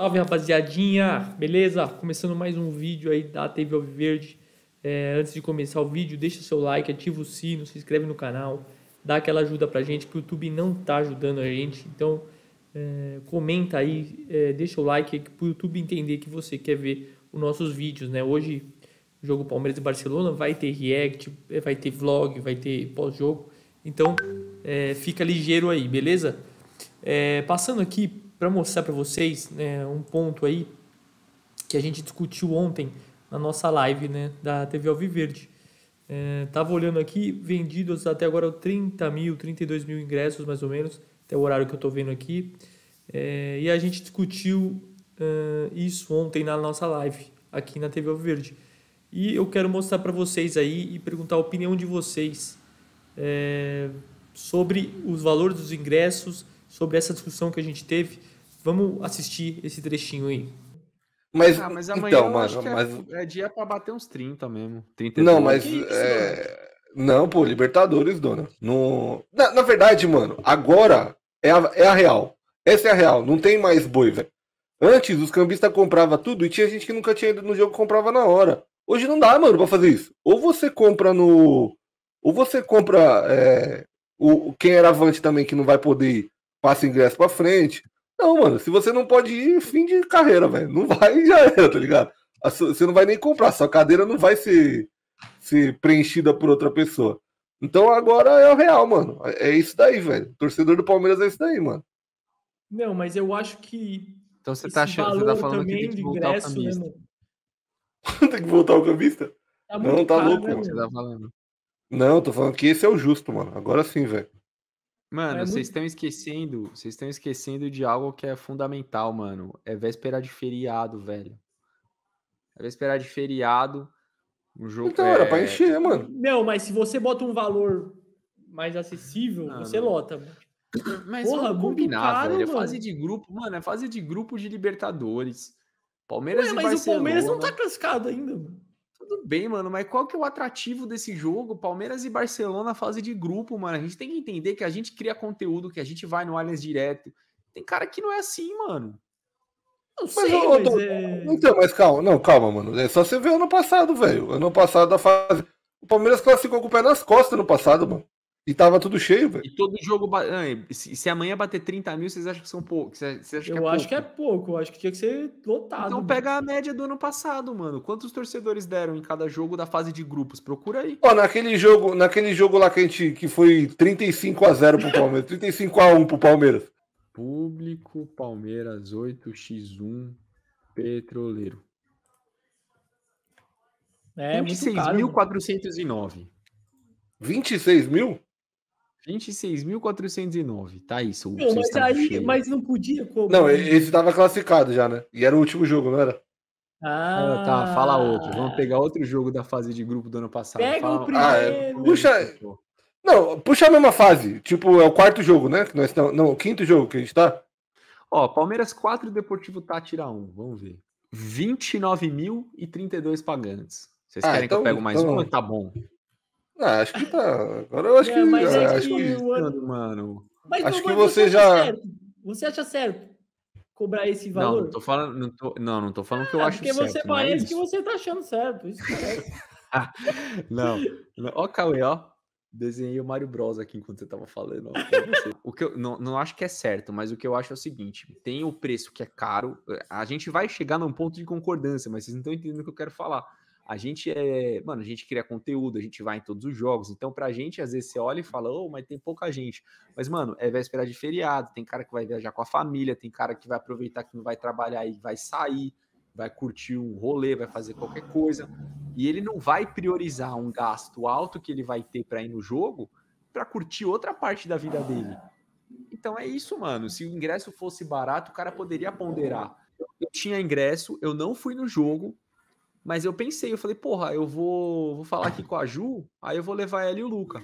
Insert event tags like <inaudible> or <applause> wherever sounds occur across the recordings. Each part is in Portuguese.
Salve rapaziadinha, beleza? Começando mais um vídeo aí da TV Alviverde. É, antes de começar o vídeo, deixa o seu like, ativa o sino, se inscreve no canal, dá aquela ajuda pra gente que o YouTube não tá ajudando a gente. Então é, comenta aí, é, deixa o like pro YouTube entender que você quer ver os nossos vídeos, né? Hoje jogo Palmeiras e Barcelona vai ter react, vai ter vlog, vai ter pós-jogo. Então é, fica ligeiro aí, beleza? É, passando aqui para mostrar para vocês né, um ponto aí que a gente discutiu ontem na nossa live né, da TV Alviverde. É, tava olhando aqui, vendidos até agora 30 mil, 32 mil ingressos mais ou menos, até o horário que eu estou vendo aqui. É, e a gente discutiu uh, isso ontem na nossa live aqui na TV Alviverde. E eu quero mostrar para vocês aí e perguntar a opinião de vocês é, sobre os valores dos ingressos, sobre essa discussão que a gente teve. Vamos assistir esse trechinho aí. Mas, ah, mas amanhã então, mas, é, mas... é, dia para bater uns 30 mesmo. 30 não, mas. é... Não, pô, Libertadores, dona. No... Na, na, verdade, mano, agora é a, é a real. Essa é a real. Não tem mais boi, velho. Antes, os cambistas compravam tudo e tinha gente que nunca tinha ido no jogo comprava na hora. Hoje não dá, mano, pra fazer isso. Ou você compra no. Ou você compra. É... O, quem era avante também que não vai poder ir, passa ingresso pra frente. Não, mano, se você não pode ir, fim de carreira, velho. Não vai e <laughs> já era, tá ligado? Você não vai nem comprar, sua cadeira não vai ser, ser preenchida por outra pessoa. Então agora é o real, mano. É, é isso daí, velho. Torcedor do Palmeiras é isso daí, mano. Não, mas eu acho que. Então você tá achando, você tá falando que tem que voltar ingresso, o né, cambista. Né, <laughs> tem que voltar o cambista? Tá não, tá caro, louco, né, mano. Tá falando. Não, tô falando que esse é o justo, mano. Agora sim, velho. Mano, é vocês estão muito... esquecendo, vocês estão esquecendo de algo que é fundamental, mano. É véspera de feriado, velho. É véspera de feriado. Um jogo então, é... era pra é, encher, né, mano. Não, mas se você bota um valor mais acessível, ah, você lota. Mano. Mas Porra, é combinar, velho. É fase de grupo, mano. É fase de grupo de Libertadores. Palmeiras Ué, mas o Palmeiras não tá classificado ainda, mano. Tudo bem, mano, mas qual que é o atrativo desse jogo? Palmeiras e Barcelona, fase de grupo, mano. A gente tem que entender que a gente cria conteúdo, que a gente vai no Allianz direto. Tem cara que não é assim, mano. Não mas, sei, ô, mas tô... é... Então, mas calma, não, calma, mano. É só você ver ano passado, velho. Ano passado a fase. O Palmeiras classificou com o pé nas costas no passado, mano. E tava tudo cheio, velho. E todo jogo. Ah, se, se amanhã bater 30 mil, vocês acham que são pouco? Vocês acham eu que é acho que é pouco, eu acho que tinha que ser lotado. Então mano. pega a média do ano passado, mano. Quantos torcedores deram em cada jogo da fase de grupos? Procura aí. Ó, naquele jogo, naquele jogo lá que a gente. que foi 35 a 0 pro Palmeiras, 35 a 1 pro Palmeiras. Público Palmeiras 8x1 Petroleiro. É, 26.409. 26 mil? 26.409, tá isso. Não, mas aí, mas não podia como. Não, esse estava classificado já, né? E era o último jogo, não era? Ah, ah tá, fala outro. Vamos ah. pegar outro jogo da fase de grupo do ano passado. Pega fala... o primeiro. Ah, é, né? puxa. Não, puxa a mesma fase. Tipo, é o quarto jogo, né? Que nós estamos... Não, o quinto jogo que a gente tá. Ó, Palmeiras 4, Deportivo Tátira 1. Vamos ver. 29.032 pagantes. Vocês ah, querem então, que eu então, pego mais então... uma? Tá bom. Ah, acho que tá. Agora eu acho é, que. Mas é acho tipo que, Mano, tá mano. Mas, acho que você, você já. você acha certo cobrar esse valor? Não, não tô falando, não tô, não, não tô falando ah, que eu é, acho certo. Porque você é parece que você tá achando certo. Isso parece. É. <laughs> não, não. Ó, Cauê, ó. Desenhei o Mario Bros aqui enquanto você tava falando. <laughs> o que eu não, não acho que é certo, mas o que eu acho é o seguinte: tem o preço que é caro. Eh, a gente vai chegar num ponto de concordância, mas vocês não estão entendendo o que eu quero falar a gente é, mano, a gente cria conteúdo, a gente vai em todos os jogos. Então, pra gente, às vezes você olha e fala, ô, oh, mas tem pouca gente. Mas, mano, é véspera de feriado, tem cara que vai viajar com a família, tem cara que vai aproveitar que não vai trabalhar e vai sair, vai curtir um rolê, vai fazer qualquer coisa. E ele não vai priorizar um gasto alto que ele vai ter para ir no jogo para curtir outra parte da vida dele. Então é isso, mano. Se o ingresso fosse barato, o cara poderia ponderar. Eu tinha ingresso, eu não fui no jogo, mas eu pensei, eu falei, porra, eu vou, vou falar aqui com a Ju, aí eu vou levar ela e o Luca.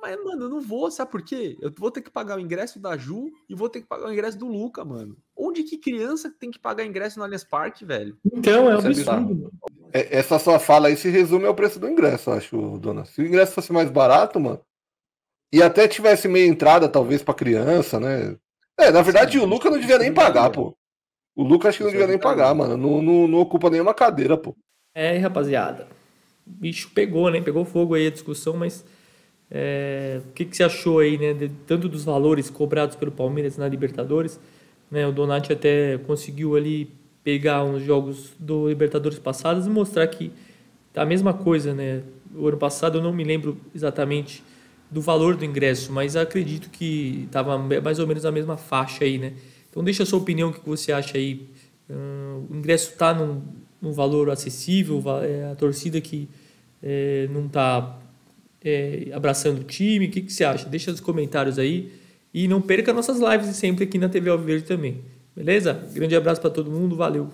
Mas, mano, eu não vou, sabe por quê? Eu vou ter que pagar o ingresso da Ju e vou ter que pagar o ingresso do Luca, mano. Onde que criança tem que pagar ingresso no Allianz Parque, velho? Então, é um é absurdo. É, essa sua fala aí se resume ao preço do ingresso, acho, dona. Se o ingresso fosse mais barato, mano, e até tivesse meia entrada, talvez, pra criança, né? É, na verdade, Sim, o Luca não devia nem pagar, pô. O Lucas acho que não devia nem pagar, mano. Não, não, não ocupa nenhuma cadeira, pô. É, rapaziada. O bicho pegou, né? Pegou fogo aí a discussão, mas. É... o que, que você achou aí, né? De, tanto dos valores cobrados pelo Palmeiras na Libertadores, né? O Donati até conseguiu ali pegar uns jogos do Libertadores passados e mostrar que tá a mesma coisa, né? O ano passado eu não me lembro exatamente do valor do ingresso, mas acredito que estava mais ou menos na mesma faixa aí, né? Então deixa a sua opinião, o que você acha aí. Uh, o ingresso está num, num, valor acessível, é, a torcida que é, não está é, abraçando o time, o que, que você acha? Deixa nos comentários aí e não perca nossas lives sempre aqui na TV Alviverde também. Beleza? Grande abraço para todo mundo, valeu!